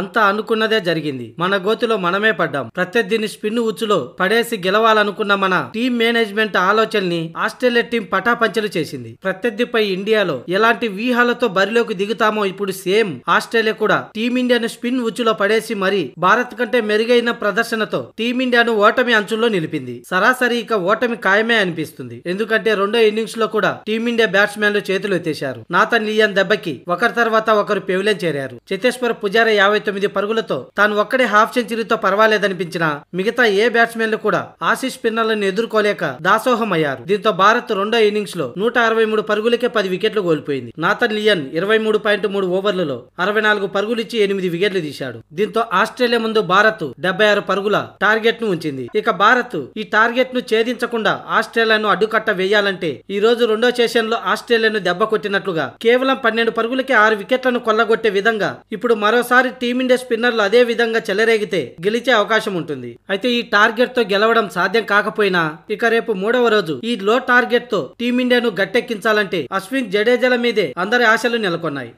అంతా అనుకున్నదే జరిగింది మన గోతిలో మనమే పడ్డాం ప్రత్యర్థిని స్పిన్ ఉచ్చులో పడేసి గెలవాలనుకున్న మన టీం మేనేజ్మెంట్ ఆలోచనని ఆస్ట్రేలియా టీం పటాపంచలు చేసింది ప్రత్యర్థిపై ఇండియాలో ఎలాంటి వ్యూహాలతో బరిలోకి దిగుతామో ఇప్పుడు సేమ్ ఆస్ట్రేలియా కూడా టీమిండియాను స్పిన్ ఉచ్చులో పడేసి మరి భారత్ కంటే మెరుగైన ప్రదర్శనతో టీమిండియాను ఓటమి అంచుల్లో నిలిపింది సరాసరి ఇక ఓటమి ఖాయమే అనిపిస్తుంది ఎందుకంటే రెండో ఇన్నింగ్స్ లో కూడా టీమిండియా బ్యాట్స్మెన్లు చేతులు ఎత్తేశారు నాతన్ లియన్ దెబ్బకి ఒకరి తర్వాత ఒకరు పెవిలెన్ చేరారు చేతేశ్వర పుజారా యాభై యాభై తొమ్మిది పరుగులతో తాను ఒక్కడే హాఫ్ సెంచరీతో పర్వాలేదనిపించిన మిగతా ఏ బ్యాట్స్మెన్లు కూడా ఆశీష్ పిన్నర్లను ఎదుర్కోలేక దాసోహమయ్యారు దీంతో భారత్ రెండో ఇన్నింగ్స్ లో నూట అరవై మూడు పరుగులకే పది వికెట్లు కోల్పోయింది నాథన్ లియన్ ఇరవై మూడు పాయింట్ మూడు ఓవర్లలో అరవై నాలుగు పరుగులిచ్చి ఎనిమిది వికెట్లు తీశాడు దీంతో ఆస్ట్రేలియా ముందు భారత్ డెబ్బై ఆరు పరుగుల టార్గెట్ ను ఉంచింది ఇక భారత్ ఈ టార్గెట్ ను ఛేదించకుండా ఆస్ట్రేలియాను అడ్డుకట్ట వేయాలంటే ఈ రోజు రెండో సెషన్ లో ఆస్ట్రేలియాను దెబ్బ కొట్టినట్లుగా కేవలం పన్నెండు పరుగులకే ఆరు వికెట్లను కొల్లగొట్టే విధంగా ఇప్పుడు మరోసారి టీ టీమిండియా స్పిన్నర్లు అదే విధంగా చెలరేగితే గెలిచే అవకాశం ఉంటుంది అయితే ఈ టార్గెట్ తో గెలవడం సాధ్యం కాకపోయినా ఇక రేపు మూడవ రోజు ఈ లో టార్గెట్ తో టీమిండియాను గట్టెక్కించాలంటే అశ్విన్ జడేజాల మీదే అందరి ఆశలు నెలకొన్నాయి